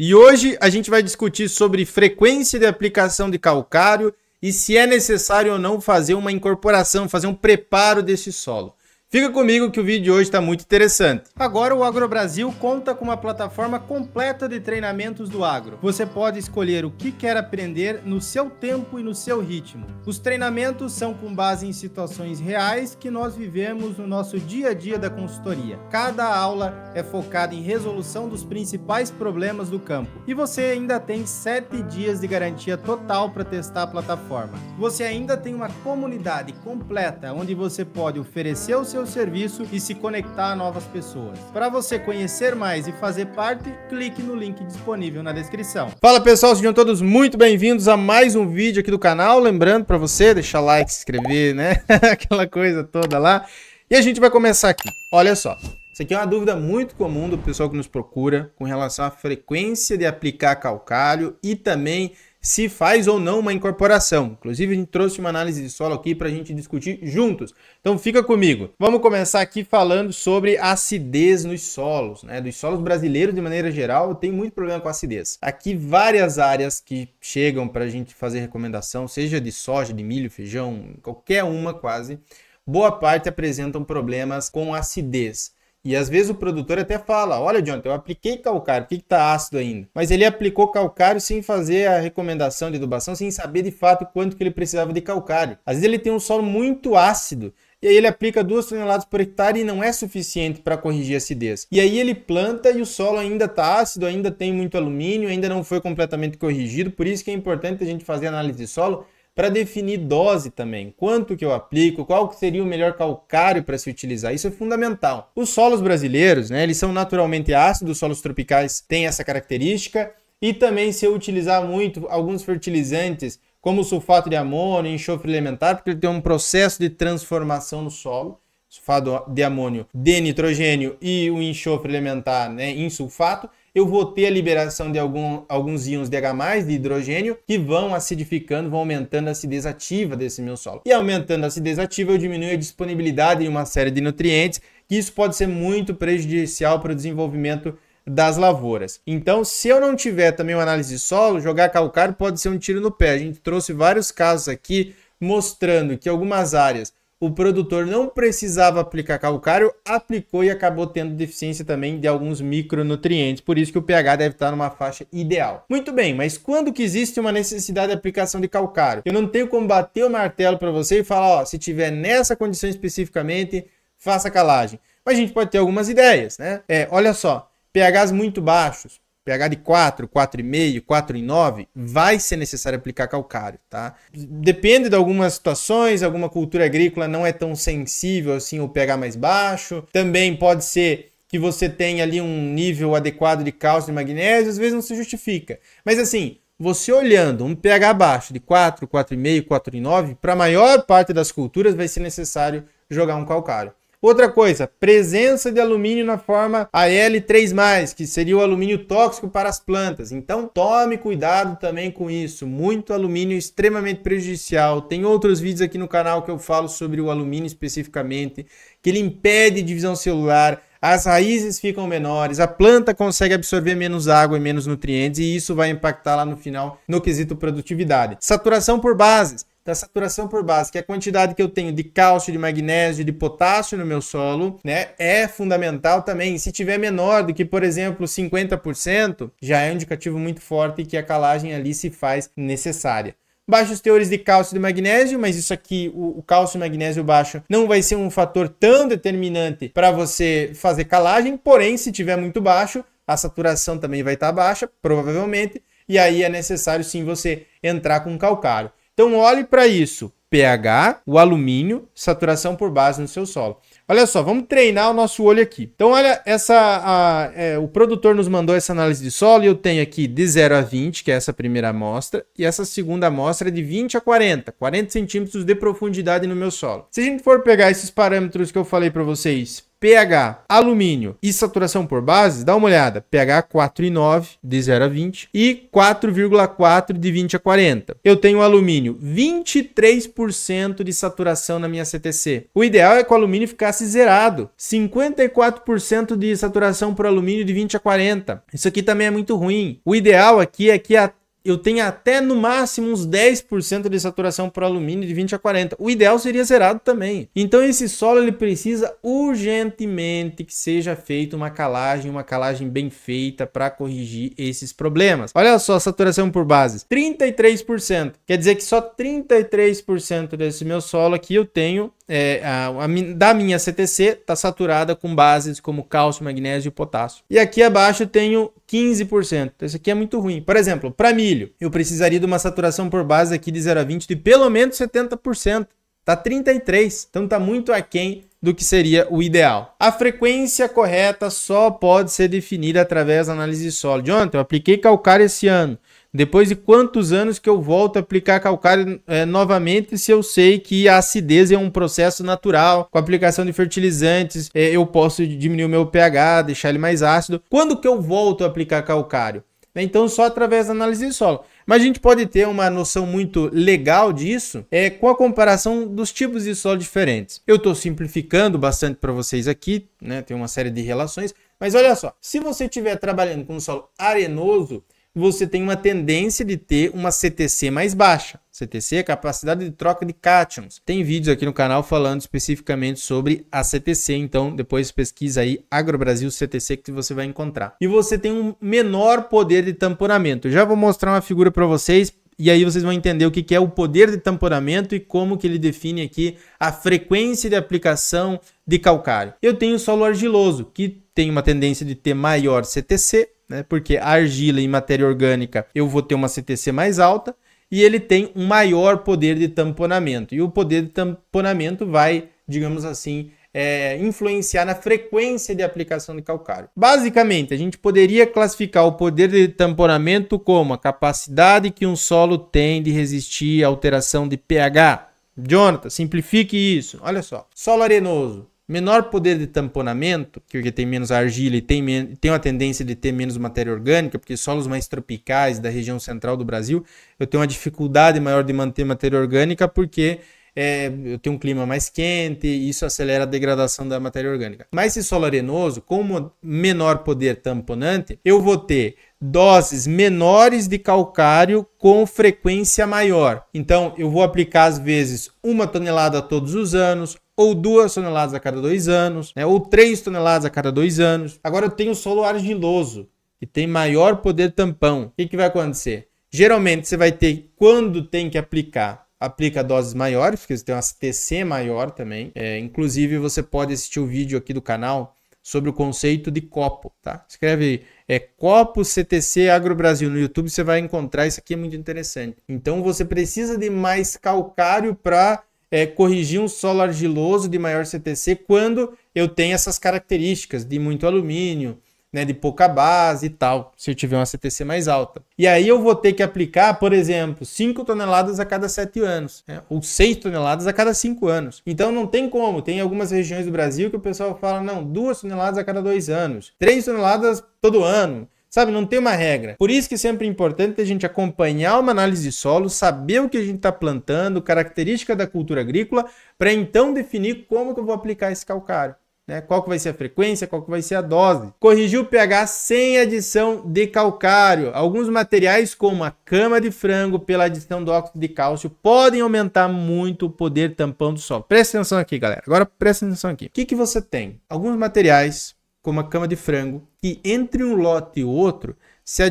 E hoje a gente vai discutir sobre frequência de aplicação de calcário e se é necessário ou não fazer uma incorporação, fazer um preparo desse solo. Fica comigo que o vídeo de hoje está muito interessante. Agora o AgroBrasil conta com uma plataforma completa de treinamentos do agro. Você pode escolher o que quer aprender no seu tempo e no seu ritmo. Os treinamentos são com base em situações reais que nós vivemos no nosso dia a dia da consultoria. Cada aula é focada em resolução dos principais problemas do campo. E você ainda tem 7 dias de garantia total para testar a plataforma. Você ainda tem uma comunidade completa onde você pode oferecer os seus seu serviço e se conectar a novas pessoas. Para você conhecer mais e fazer parte, clique no link disponível na descrição. Fala pessoal, sejam todos muito bem-vindos a mais um vídeo aqui do canal. Lembrando para você deixar like, se inscrever, né? Aquela coisa toda lá. E a gente vai começar aqui. Olha só. Isso aqui é uma dúvida muito comum do pessoal que nos procura com relação à frequência de aplicar calcário e também se faz ou não uma incorporação. Inclusive, a gente trouxe uma análise de solo aqui para a gente discutir juntos. Então, fica comigo. Vamos começar aqui falando sobre acidez nos solos. Né? Dos solos brasileiros, de maneira geral, tem muito problema com acidez. Aqui, várias áreas que chegam para a gente fazer recomendação, seja de soja, de milho, feijão, qualquer uma quase, boa parte apresentam problemas com acidez. E às vezes o produtor até fala: Olha, Jonathan, eu apliquei calcário, o que está ácido ainda? Mas ele aplicou calcário sem fazer a recomendação de adubação, sem saber de fato quanto que ele precisava de calcário. Às vezes ele tem um solo muito ácido e aí ele aplica duas toneladas por hectare e não é suficiente para corrigir a acidez. E aí ele planta e o solo ainda está ácido, ainda tem muito alumínio, ainda não foi completamente corrigido, por isso que é importante a gente fazer análise de solo para definir dose também, quanto que eu aplico, qual que seria o melhor calcário para se utilizar. Isso é fundamental. Os solos brasileiros, né, eles são naturalmente ácidos, os solos tropicais têm essa característica e também se eu utilizar muito alguns fertilizantes como sulfato de amônio, enxofre elementar, porque ele tem um processo de transformação no solo sulfato de amônio de nitrogênio e o enxofre elementar né, em sulfato, eu vou ter a liberação de algum, alguns íons DH+, de hidrogênio, que vão acidificando, vão aumentando a acidez ativa desse meu solo. E aumentando a acidez ativa, eu diminuo a disponibilidade de uma série de nutrientes, que isso pode ser muito prejudicial para o desenvolvimento das lavouras. Então, se eu não tiver também uma análise de solo, jogar calcário pode ser um tiro no pé. A gente trouxe vários casos aqui mostrando que algumas áreas o produtor não precisava aplicar calcário, aplicou e acabou tendo deficiência também de alguns micronutrientes, por isso que o pH deve estar numa faixa ideal. Muito bem, mas quando que existe uma necessidade de aplicação de calcário? Eu não tenho como bater o martelo para você e falar, ó, se tiver nessa condição especificamente, faça calagem. Mas a gente pode ter algumas ideias, né? É, olha só, pHs muito baixos, pH de 4, 4,5, 4 em 9, vai ser necessário aplicar calcário, tá? Depende de algumas situações, alguma cultura agrícola não é tão sensível assim o pH mais baixo. Também pode ser que você tenha ali um nível adequado de cálcio e magnésio, às vezes não se justifica. Mas assim, você olhando um pH abaixo de 4, 4,5, 4,9, para a maior parte das culturas vai ser necessário jogar um calcário. Outra coisa, presença de alumínio na forma Al3+, que seria o alumínio tóxico para as plantas. Então tome cuidado também com isso. Muito alumínio extremamente prejudicial. Tem outros vídeos aqui no canal que eu falo sobre o alumínio especificamente, que ele impede divisão celular, as raízes ficam menores, a planta consegue absorver menos água e menos nutrientes e isso vai impactar lá no final no quesito produtividade. Saturação por bases da saturação por base, que é a quantidade que eu tenho de cálcio, de magnésio, de potássio no meu solo, né, é fundamental também. Se tiver menor do que, por exemplo, 50%, já é um indicativo muito forte que a calagem ali se faz necessária baixos teores de cálcio e de magnésio, mas isso aqui, o, o cálcio e magnésio baixo, não vai ser um fator tão determinante para você fazer calagem, porém, se tiver muito baixo, a saturação também vai estar tá baixa, provavelmente, e aí é necessário sim você entrar com calcário. Então olhe para isso: pH, o alumínio, saturação por base no seu solo. Olha só, vamos treinar o nosso olho aqui. Então, olha, essa, a, é, o produtor nos mandou essa análise de solo e eu tenho aqui de 0 a 20, que é essa primeira amostra, e essa segunda amostra é de 20 a 40, 40 centímetros de profundidade no meu solo. Se a gente for pegar esses parâmetros que eu falei para vocês pH, alumínio e saturação por base, dá uma olhada. pH 4,9 de 0 a 20 e 4,4 de 20 a 40. Eu tenho alumínio 23% de saturação na minha CTC. O ideal é que o alumínio ficasse zerado. 54% de saturação por alumínio de 20 a 40. Isso aqui também é muito ruim. O ideal aqui é que a eu tenha até no máximo uns 10% de saturação para alumínio de 20 a 40. O ideal seria zerado também. Então esse solo ele precisa urgentemente que seja feita uma calagem, uma calagem bem feita para corrigir esses problemas. Olha só a saturação por bases, 33%. Quer dizer que só 33% desse meu solo aqui eu tenho é, a, a, da minha CTC está saturada com bases como cálcio, magnésio e potássio. E aqui abaixo eu tenho 15%. Então, isso aqui é muito ruim. Por exemplo, para mim milho, eu precisaria de uma saturação por base aqui de 0 a 20 de pelo menos 70%. Tá 33, então tá muito aquém do que seria o ideal. A frequência correta só pode ser definida através da análise de solo. De ontem eu apliquei calcário esse ano. Depois de quantos anos que eu volto a aplicar calcário é, novamente se eu sei que a acidez é um processo natural? Com a aplicação de fertilizantes, é, eu posso diminuir o meu pH, deixar ele mais ácido. Quando que eu volto a aplicar calcário? Né? Então, só através da análise de solo. Mas a gente pode ter uma noção muito legal disso é, com a comparação dos tipos de solo diferentes. Eu estou simplificando bastante para vocês aqui, né? tem uma série de relações, mas olha só, se você estiver trabalhando com um solo arenoso, você tem uma tendência de ter uma CTC mais baixa. CTC é capacidade de troca de cátions. Tem vídeos aqui no canal falando especificamente sobre a CTC, então depois pesquisa aí Agrobrasil CTC que você vai encontrar. E você tem um menor poder de tamponamento. já vou mostrar uma figura para vocês e aí vocês vão entender o que é o poder de tamponamento e como que ele define aqui a frequência de aplicação de calcário. Eu tenho solo argiloso, que tem uma tendência de ter maior CTC, né? Porque a argila em matéria orgânica eu vou ter uma CTC mais alta e ele tem um maior poder de tamponamento. E o poder de tamponamento vai, digamos assim, é, influenciar na frequência de aplicação de calcário. Basicamente, a gente poderia classificar o poder de tamponamento como a capacidade que um solo tem de resistir à alteração de pH. Jonathan, simplifique isso. Olha só. Solo arenoso, menor poder de tamponamento, porque tem menos argila e tem, tem uma tendência de ter menos matéria orgânica, porque solos mais tropicais da região central do Brasil, eu tenho uma dificuldade maior de manter matéria orgânica, porque é, eu tenho um clima mais quente, isso acelera a degradação da matéria orgânica. Mas se solo arenoso, com menor poder tamponante, eu vou ter doses menores de calcário com frequência maior. Então, eu vou aplicar às vezes uma tonelada todos os anos, ou duas toneladas a cada dois anos, né? ou três toneladas a cada dois anos. Agora eu tenho solo argiloso, que tem maior poder tampão. O que, que vai acontecer? Geralmente você vai ter, quando tem que aplicar aplica doses maiores, porque você tem uma TC maior também. É, inclusive, você pode assistir o vídeo aqui do canal sobre o conceito de copo, tá? Escreve aí, é copo CTC Agro Brasil no YouTube, você vai encontrar isso aqui é muito interessante. Então você precisa de mais calcário para é, corrigir um solo argiloso de maior CTC quando eu tenho essas características de muito alumínio, né, de pouca base e tal, se eu tiver uma CTC mais alta. E aí eu vou ter que aplicar, por exemplo, 5 toneladas a cada 7 anos, né, ou 6 toneladas a cada 5 anos. Então não tem como, tem algumas regiões do Brasil que o pessoal fala, não, 2 toneladas a cada 2 anos, 3 toneladas todo ano. Sabe, não tem uma regra. Por isso que é sempre importante a gente acompanhar uma análise de solo, saber o que a gente está plantando, característica da cultura agrícola, para então definir como que eu vou aplicar esse calcário. Né? Qual que vai ser a frequência, qual que vai ser a dose. Corrigiu o pH sem adição de calcário. Alguns materiais, como a cama de frango, pela adição do óxido de cálcio, podem aumentar muito o poder tampão do solo. Presta atenção aqui, galera. Agora presta atenção aqui. O que, que você tem? Alguns materiais, como a cama de frango, que entre um lote e outro, se,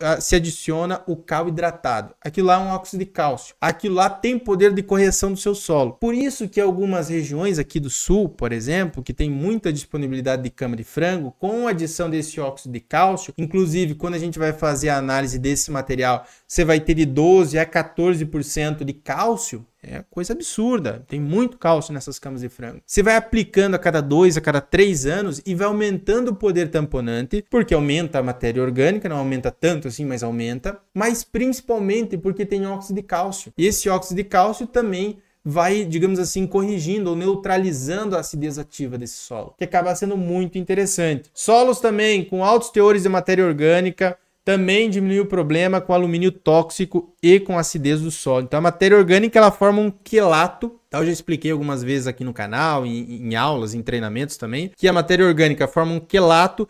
ah, se adiciona o cal hidratado. Aquilo lá é um óxido de cálcio. Aquilo lá tem poder de correção do seu solo. Por isso que algumas regiões aqui do sul, por exemplo, que tem muita disponibilidade de cama de frango, com a adição desse óxido de cálcio, inclusive quando a gente vai fazer a análise desse material, você vai ter de 12 a 14% de cálcio é coisa absurda. Tem muito cálcio nessas camas de frango. Você vai aplicando a cada dois, a cada três anos e vai aumentando o poder tamponante, porque aumenta a matéria orgânica, não aumenta tanto assim, mas aumenta. Mas principalmente porque tem óxido de cálcio. E esse óxido de cálcio também vai, digamos assim, corrigindo ou neutralizando a acidez ativa desse solo, que acaba sendo muito interessante. Solos também com altos teores de matéria orgânica, também diminui o problema com alumínio tóxico e com acidez do solo. Então a matéria orgânica ela forma um quelato Tal, eu já expliquei algumas vezes aqui no canal, em, em, aulas, em treinamentos também, que a matéria orgânica forma um quelato,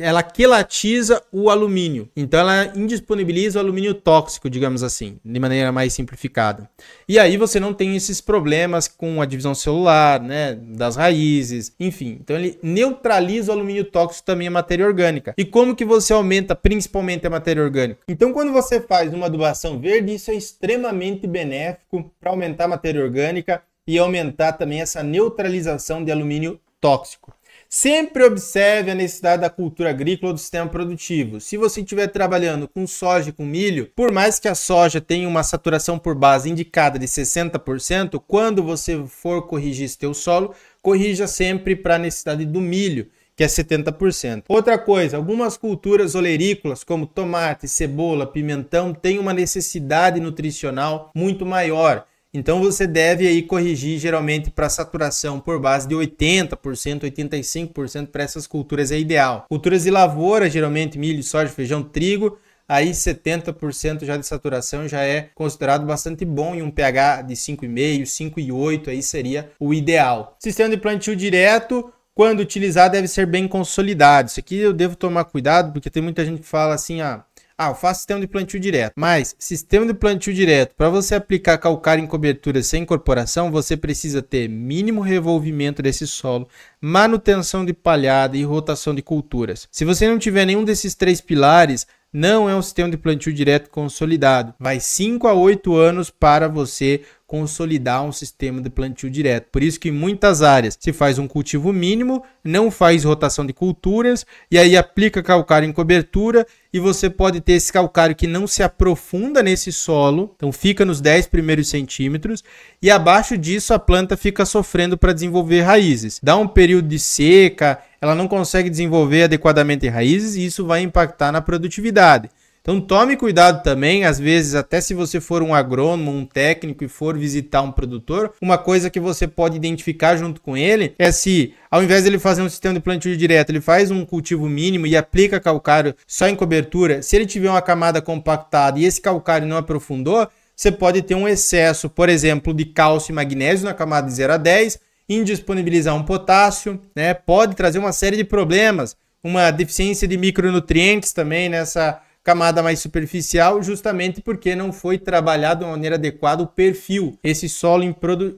ela quelatiza o alumínio. Então ela indisponibiliza o alumínio tóxico, digamos assim, de maneira mais simplificada. E aí você não tem esses problemas com a divisão celular, né, das raízes, enfim. Então ele neutraliza o alumínio tóxico também a matéria orgânica. E como que você aumenta principalmente a matéria orgânica? Então quando você faz uma adubação verde, isso é extremamente benéfico para aumentar a matéria orgânica e aumentar também essa neutralização de alumínio tóxico. Sempre observe a necessidade da cultura agrícola do sistema produtivo. Se você estiver trabalhando com soja e com milho, por mais que a soja tenha uma saturação por base indicada de 60%, quando você for corrigir seu solo, corrija sempre para a necessidade do milho, que é 70%. Outra coisa, algumas culturas olerícolas, como tomate, cebola, pimentão, têm uma necessidade nutricional muito maior. Então você deve aí corrigir geralmente para saturação por base de 80%, 85% para essas culturas é ideal. Culturas de lavoura, geralmente milho, soja, feijão, trigo, aí 70% já de saturação já é considerado bastante bom e um pH de 5,5, 5,8 aí seria o ideal. Sistema de plantio direto, quando utilizar deve ser bem consolidado. Isso aqui eu devo tomar cuidado porque tem muita gente que fala assim, ah, ah, eu faço sistema de plantio direto. Mas, sistema de plantio direto, para você aplicar calcário em cobertura sem incorporação, você precisa ter mínimo revolvimento desse solo, manutenção de palhada e rotação de culturas. Se você não tiver nenhum desses três pilares, não é um sistema de plantio direto consolidado. Vai 5 a 8 anos para você consolidar um sistema de plantio direto. Por isso que em muitas áreas se faz um cultivo mínimo, não faz rotação de culturas e aí aplica calcário em cobertura e você pode ter esse calcário que não se aprofunda nesse solo, então fica nos 10 primeiros centímetros e abaixo disso a planta fica sofrendo para desenvolver raízes. Dá um período de seca, ela não consegue desenvolver adequadamente raízes e isso vai impactar na produtividade. Então tome cuidado também, às vezes, até se você for um agrônomo, um técnico e for visitar um produtor, uma coisa que você pode identificar junto com ele é se ao invés dele fazer um sistema de plantio direto, ele faz um cultivo mínimo e aplica calcário só em cobertura. Se ele tiver uma camada compactada e esse calcário não aprofundou, você pode ter um excesso, por exemplo, de cálcio e magnésio na camada de 0 a 10, indisponibilizar um potássio, né? Pode trazer uma série de problemas, uma deficiência de micronutrientes também nessa camada mais superficial, justamente porque não foi trabalhado de maneira adequada o perfil, esse solo em,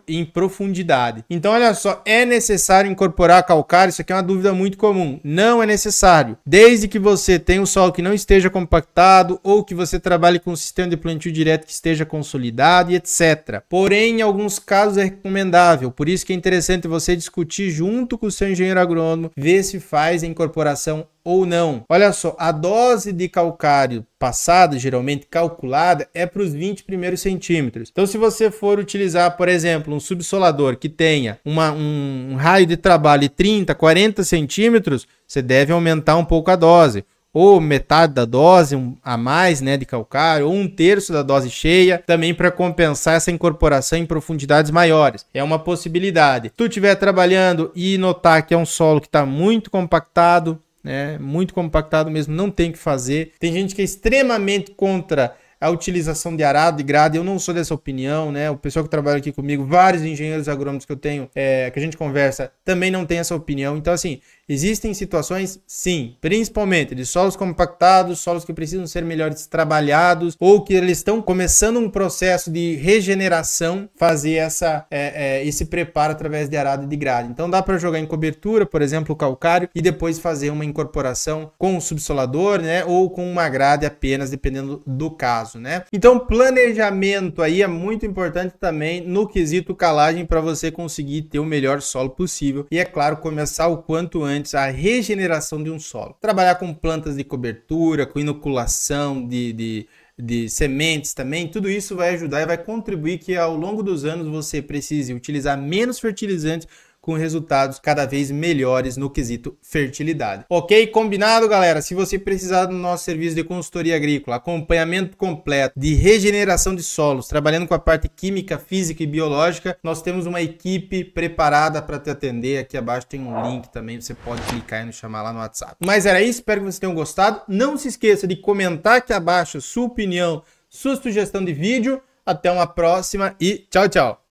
em profundidade. Então, olha só, é necessário incorporar calcário? Isso aqui é uma dúvida muito comum. Não é necessário. Desde que você tenha um solo que não esteja compactado ou que você trabalhe com um sistema de plantio direto que esteja consolidado e etc. Porém, em alguns casos é recomendável. Por isso que é interessante você discutir junto com o seu engenheiro agrônomo, ver se faz a incorporação ou não. Olha só, a dose de calcário passada, geralmente calculada, é para os 20 primeiros centímetros. Então, se você for utilizar, por exemplo, um subsolador que tenha uma, um raio de trabalho de 30, 40 centímetros, você deve aumentar um pouco a dose ou metade da dose a mais né, de calcário, ou um terço da dose cheia, também para compensar essa incorporação em profundidades maiores. É uma possibilidade. Se tu estiver trabalhando e notar que é um solo que está muito compactado, né? Muito compactado mesmo, não tem que fazer. Tem gente que é extremamente contra a utilização de arado e grade, eu não sou dessa opinião, né? O pessoal que trabalha aqui comigo, vários engenheiros agrônomos que eu tenho, é, que a gente conversa, também não tem essa opinião. Então, assim, Existem situações, sim, principalmente de solos compactados, solos que precisam ser melhor trabalhados ou que eles estão começando um processo de regeneração, fazer essa, é, é, esse preparo através de arado e de grade. Então dá para jogar em cobertura, por exemplo, calcário, e depois fazer uma incorporação com o subsolador, né, ou com uma grade apenas, dependendo do caso, né. Então planejamento aí é muito importante também no quesito calagem para você conseguir ter o melhor solo possível e é claro começar o quanto antes importantes à regeneração de um solo. Trabalhar com plantas de cobertura, com inoculação de, de, de sementes também, tudo isso vai ajudar e vai contribuir que ao longo dos anos você precise utilizar menos fertilizantes com resultados cada vez melhores no quesito fertilidade. Ok? Combinado, galera? Se você precisar do nosso serviço de consultoria agrícola, acompanhamento completo de regeneração de solos, trabalhando com a parte química, física e biológica, nós temos uma equipe preparada para te atender. Aqui abaixo tem um link também, você pode clicar e nos chamar lá no WhatsApp. Mas era isso, espero que vocês tenham gostado. Não se esqueça de comentar aqui abaixo sua opinião, sua sugestão de vídeo. Até uma próxima e tchau, tchau!